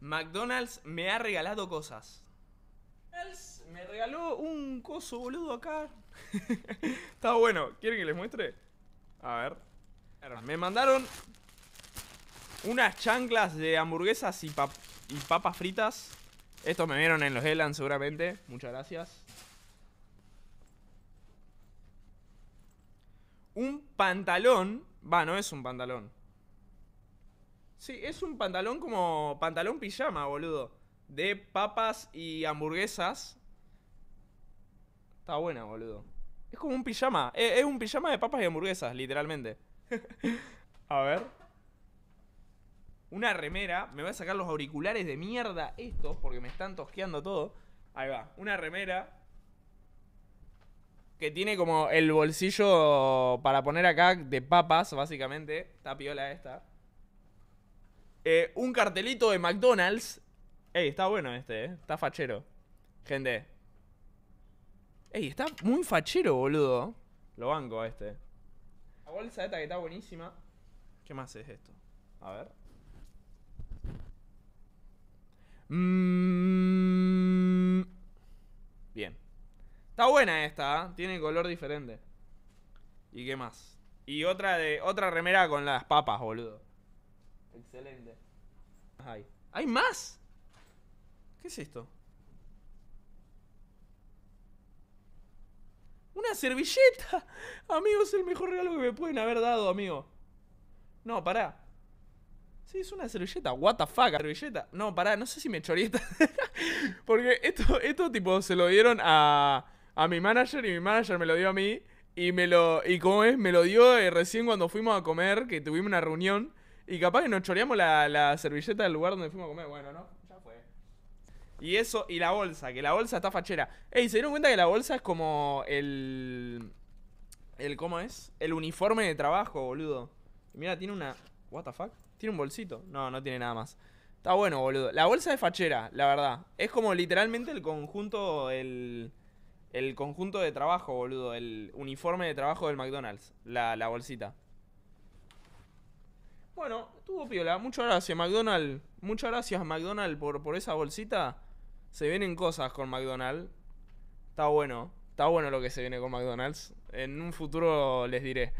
McDonald's me ha regalado cosas. Me regaló un coso, boludo, acá. Está bueno. ¿Quieren que les muestre? A ver. Me mandaron unas chanclas de hamburguesas y, y papas fritas. Estos me vieron en los Elan seguramente. Muchas gracias. Un pantalón. Va, no es un pantalón. Sí, es un pantalón como pantalón pijama, boludo. De papas y hamburguesas. Está buena, boludo. Es como un pijama. Eh, es, un pijama de papas y hamburguesas, literalmente. a ver. Una remera. Me voy a sacar los auriculares de mierda estos porque me están tosqueando todo. Ahí va. Una remera. Que tiene como el bolsillo para poner acá de papas, básicamente. Está piola esta. Eh, un cartelito de McDonald's. Ey, está bueno este, eh. Está fachero. Gente. Ey, está muy fachero, boludo. Lo banco a este. La bolsa esta que está buenísima. ¿Qué más es esto? A ver. Mm. Bien. Está buena esta, ¿eh? Tiene color diferente. ¿Y qué más? Y otra de otra remera con las papas, boludo. Excelente. Hay. más? ¿Qué es esto? ¡Una servilleta! Amigo, es el mejor regalo que me pueden haber dado, amigo. No, pará. Sí, es una servilleta. What the fuck, servilleta. No, pará, no sé si me chorieta. Porque esto, esto, tipo, se lo dieron a, a mi manager y mi manager me lo dio a mí. Y me lo. Y como es, me lo dio eh, recién cuando fuimos a comer, que tuvimos una reunión. Y capaz que nos choreamos la, servilleta del lugar donde fuimos a comer. Bueno, ¿no? Ya fue. Y eso, y la bolsa, que la bolsa está fachera. Ey, ¿se dieron cuenta que la bolsa es como el. el ¿Cómo es? El uniforme de trabajo, boludo. Mira, tiene una. ¿What the fuck? ¿Tiene un bolsito? No, no tiene nada más. Está bueno, boludo. La bolsa es fachera, la verdad. Es como literalmente el conjunto. El. conjunto de trabajo, boludo. El uniforme de trabajo del McDonald's. La, la bolsita. Bueno, estuvo piola. Muchas gracias, McDonald's. Muchas gracias, McDonald's, por, por esa bolsita. Se vienen cosas con McDonald's. Está bueno. Está bueno lo que se viene con McDonald's. En un futuro les diré.